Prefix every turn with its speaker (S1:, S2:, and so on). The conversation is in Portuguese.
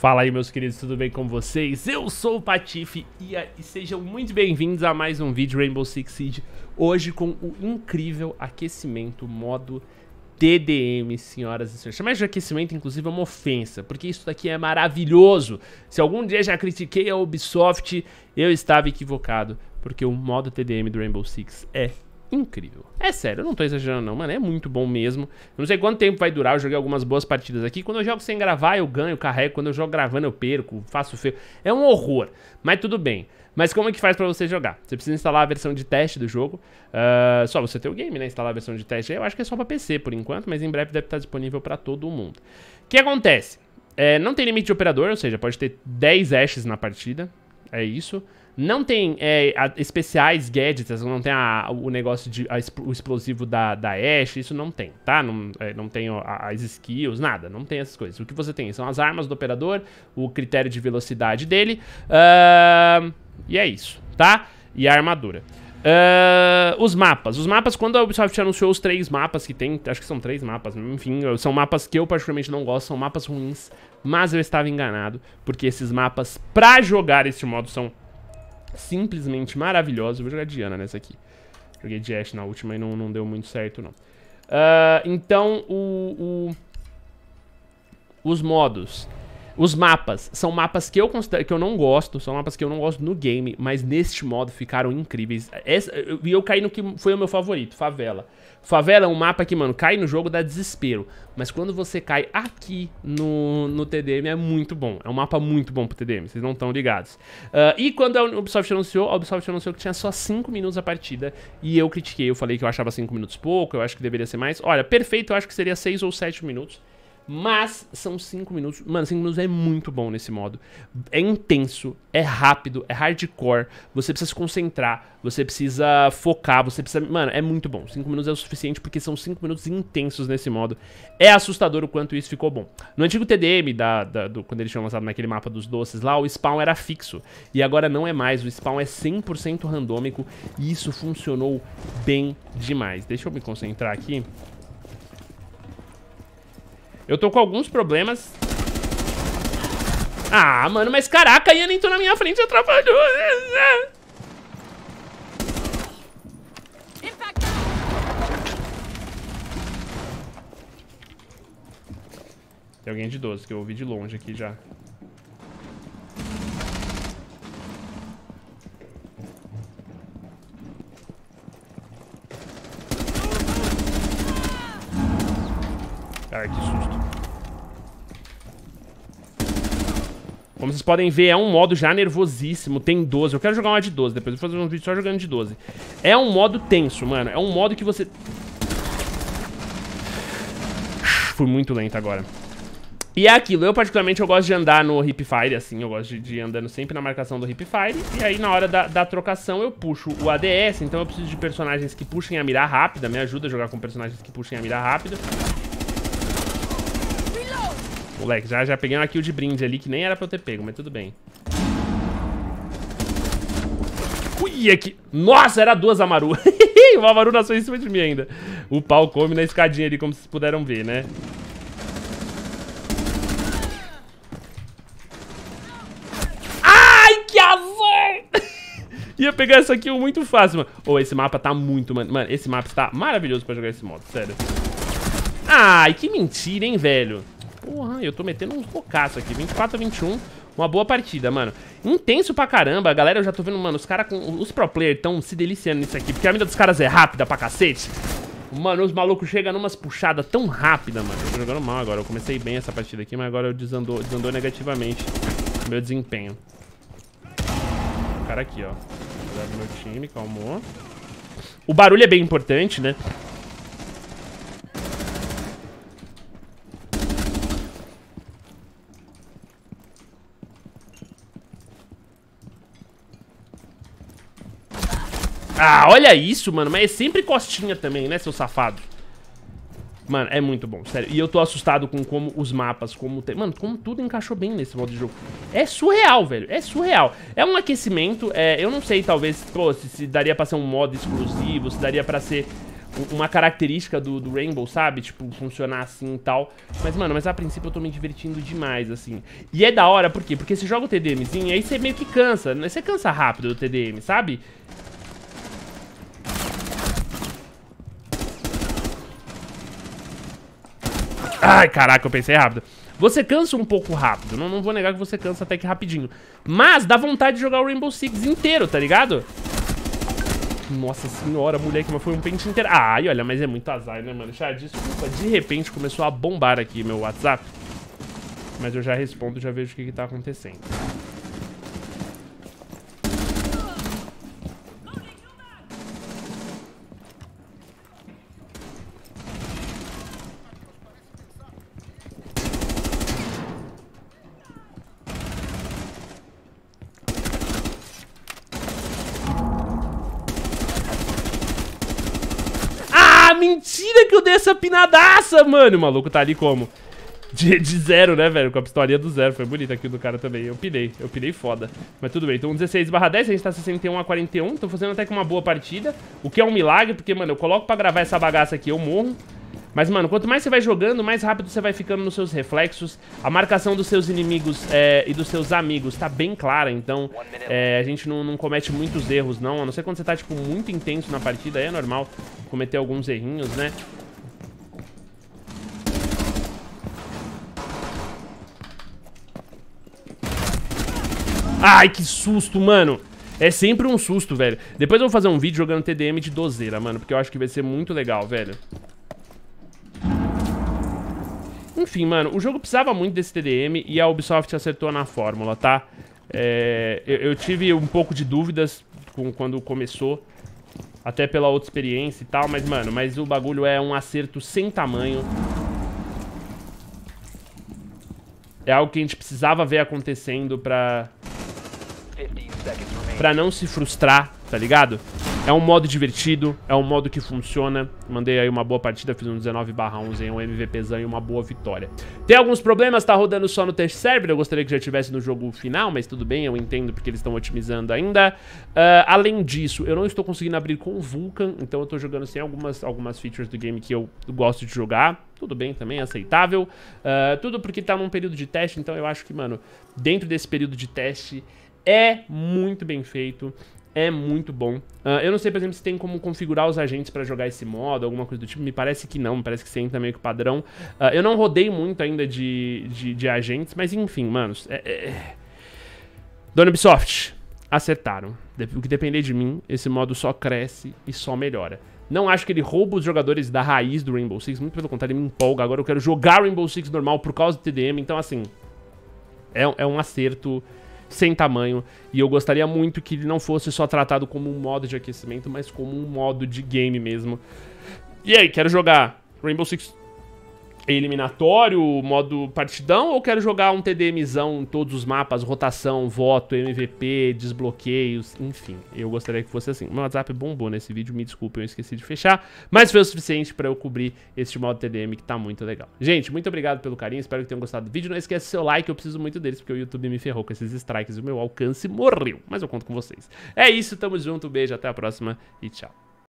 S1: Fala aí, meus queridos, tudo bem com vocês? Eu sou o Patife e, e sejam muito bem-vindos a mais um vídeo Rainbow Six Siege. Hoje com o incrível aquecimento modo TDM, senhoras e senhores. Chamar de aquecimento, inclusive, é uma ofensa, porque isso daqui é maravilhoso. Se algum dia já critiquei a Ubisoft, eu estava equivocado, porque o modo TDM do Rainbow Six é incrível. É sério, eu não tô exagerando não, mano, é muito bom mesmo. Eu não sei quanto tempo vai durar, eu joguei algumas boas partidas aqui. Quando eu jogo sem gravar, eu ganho, carrego. Quando eu jogo gravando, eu perco, faço feio. É um horror, mas tudo bem. Mas como é que faz pra você jogar? Você precisa instalar a versão de teste do jogo. Uh, só você ter o game, né? Instalar a versão de teste. Eu acho que é só pra PC por enquanto, mas em breve deve estar disponível pra todo mundo. O que acontece? É, não tem limite de operador, ou seja, pode ter 10 hashes na partida. É isso. Não tem é, a, especiais gadgets, não tem a, o negócio de a, o explosivo da, da Ashe, isso não tem, tá? Não, é, não tem as skills, nada, não tem essas coisas. O que você tem são as armas do operador, o critério de velocidade dele, uh, e é isso, tá? E a armadura. Uh, os mapas. Os mapas, quando a Ubisoft anunciou os três mapas que tem, acho que são três mapas, enfim, são mapas que eu particularmente não gosto, são mapas ruins, mas eu estava enganado, porque esses mapas, pra jogar este modo, são simplesmente maravilhosos. Eu vou jogar Diana nessa aqui. Joguei de Ash na última e não, não deu muito certo, não. Uh, então, o, o, os modos. Os mapas são mapas que eu considero que eu não gosto, são mapas que eu não gosto no game, mas neste modo ficaram incríveis. E eu caí no que foi o meu favorito, favela. Favela é um mapa que, mano, cai no jogo dá desespero. Mas quando você cai aqui no, no TDM é muito bom. É um mapa muito bom pro TDM, vocês não estão ligados. Uh, e quando a Ubisoft anunciou, a Ubisoft anunciou que tinha só 5 minutos a partida. E eu critiquei, eu falei que eu achava 5 minutos pouco, eu acho que deveria ser mais. Olha, perfeito, eu acho que seria 6 ou 7 minutos. Mas são 5 minutos. Mano, 5 minutos é muito bom nesse modo. É intenso, é rápido, é hardcore. Você precisa se concentrar, você precisa focar, você precisa. Mano, é muito bom. 5 minutos é o suficiente porque são 5 minutos intensos nesse modo. É assustador o quanto isso ficou bom. No antigo TDM, da, da do, quando eles tinham lançado naquele mapa dos doces lá, o spawn era fixo. E agora não é mais. O spawn é 100% randômico. E isso funcionou bem demais. Deixa eu me concentrar aqui. Eu tô com alguns problemas. Ah, mano, mas caraca, a Ian entrou na minha frente e atrapalhou. Tem alguém de 12, que eu ouvi de longe aqui já. Como vocês podem ver, é um modo já nervosíssimo, tem 12. Eu quero jogar uma de 12, depois eu vou fazer um vídeo só jogando de 12. É um modo tenso, mano. É um modo que você... Fui muito lento agora. E é aquilo, eu particularmente eu gosto de andar no hip fire, assim, eu gosto de, de ir andando sempre na marcação do hip fire, e aí na hora da, da, trocação eu puxo o ADS, então eu preciso de personagens que puxem a mirar rápida, me ajuda a jogar com personagens que puxem a mirar rápida Moleque, já, já peguei uma kill de brinde ali que nem era pra eu ter pego, mas tudo bem. Ui, aqui. Nossa, era duas Amaru. o Amaru nasceu em cima de mim ainda. O pau come na escadinha ali, como vocês puderam ver, né? Ai, que azar! Ia pegar essa kill muito fácil, mano. oh, esse mapa tá muito... Mano, mano esse mapa tá maravilhoso pra jogar esse modo, sério. Ai, que mentira, hein, velho. Porra, eu tô metendo uns focaço aqui. 24 a 21. Uma boa partida, mano. Intenso pra caramba. Galera, eu já tô vendo, mano, os caras com... Os pro player tão se deliciando nisso aqui. Porque a vida dos caras é rápida pra cacete. Mano, os malucos chegam numas puxadas tão rápida, mano. Eu tô jogando mal agora. Eu comecei bem essa partida aqui, mas agora eu desandou, desandou negativamente meu desempenho. O cara aqui, ó. Meu time, calmou. O barulho é bem importante, né? Ah, olha isso, mano. Mas é sempre costinha também, né, seu safado? Mano, é muito bom, sério. E eu tô assustado com como os mapas, como tem... Mano, como tudo encaixou bem nesse modo de jogo. É surreal, velho. É surreal. É um aquecimento. É... Eu não sei, talvez, pô, se, se daria pra ser um modo exclusivo, se daria pra ser uma característica do, do, Rainbow, sabe? Tipo, funcionar assim e tal. Mas, mano, mas a princípio eu tô me divertindo demais, assim. E é da hora, por quê? Porque você joga o TDMzinho, aí você meio que cansa. Né? Você cansa rápido do TDM, sabe? Ai, caraca, eu pensei rápido. Você cansa um pouco rápido, não, não vou negar que você cansa até que rapidinho. Mas dá vontade de jogar o Rainbow Six inteiro, tá ligado? Nossa senhora, moleque, mas foi um pente inteiro. Ai, olha, mas é muito azar, né, mano? Já, desculpa, de repente começou a bombar aqui meu WhatsApp. Mas eu já respondo, já vejo o que, que tá acontecendo. mentira que eu dei essa pinadaça, mano. O maluco tá ali como? De, de, zero, né, velho? Com a pistolinha do zero. Foi bonito aqui do cara também. Eu pirei. Eu pirei foda. Mas tudo bem. Então, 16 barra 10. A gente tá 61 a 41. Tô fazendo até que uma boa partida. O que é um milagre, porque, mano, eu coloco pra gravar essa bagaça aqui, eu morro. Mas, mano, quanto mais você vai jogando, mais rápido você vai ficando nos seus reflexos. A marcação dos seus inimigos é, e dos seus amigos tá bem clara, então é, a gente não, não, comete muitos erros, não. A não ser quando você tá, tipo, muito intenso na partida, aí é normal cometer alguns errinhos, né? Ai, que susto, mano! É sempre um susto, velho. Depois eu vou fazer um vídeo jogando TDM de dozeira, mano, porque eu acho que vai ser muito legal, velho enfim, mano, o jogo precisava muito desse TDM e a Ubisoft acertou na fórmula, tá? É, eu, eu, tive um pouco de dúvidas com, quando começou, até pela outra experiência e tal, mas, mano, mas o bagulho é um acerto sem tamanho. É algo que a gente precisava ver acontecendo pra... Pra não se frustrar, tá ligado? É um modo divertido, é um modo que funciona. Mandei aí uma boa partida, fiz um 19 11 em um MVPzão e uma boa vitória. Tem alguns problemas, tá rodando só no teste server. Eu gostaria que já tivesse no jogo final, mas tudo bem, eu entendo porque eles estão otimizando ainda. Uh, além disso, eu não estou conseguindo abrir com o Vulkan, então eu estou jogando sem algumas, algumas features do game que eu gosto de jogar. Tudo bem também, é aceitável. Uh, tudo porque tá num período de teste, então eu acho que, mano, dentro desse período de teste é muito bem feito é muito bom. Uh, eu não sei, por exemplo, se tem como configurar os agentes para jogar esse modo, alguma coisa do tipo. Me parece que não, me parece que você entra meio que padrão. Uh, eu não rodei muito ainda de, de, de agentes, mas enfim, manos. É, é, é... Dona Ubisoft, acertaram. O que depender de mim, esse modo só cresce e só melhora. Não acho que ele rouba os jogadores da raiz do Rainbow Six, muito pelo contrário, ele me empolga. Agora eu quero jogar Rainbow Six normal por causa do TDM, então assim. É, é um acerto sem tamanho. E eu gostaria muito que ele não fosse só tratado como um modo de aquecimento, mas como um modo de game mesmo. E aí, quero jogar Rainbow Six eliminatório, modo partidão, ou quero jogar um TDMzão em todos os mapas, rotação, voto, MVP, desbloqueios, enfim. Eu gostaria que fosse assim. Meu WhatsApp bombou nesse vídeo, me desculpe, eu esqueci de fechar, mas foi o suficiente para eu cobrir este modo TDM que tá muito legal. Gente, muito obrigado pelo carinho, espero que tenham gostado do vídeo. Não esqueça seu like, eu preciso muito deles, porque o YouTube me ferrou com esses strikes e o meu alcance morreu, mas eu conto com vocês. É isso, tamo junto, beijo, até a próxima e tchau.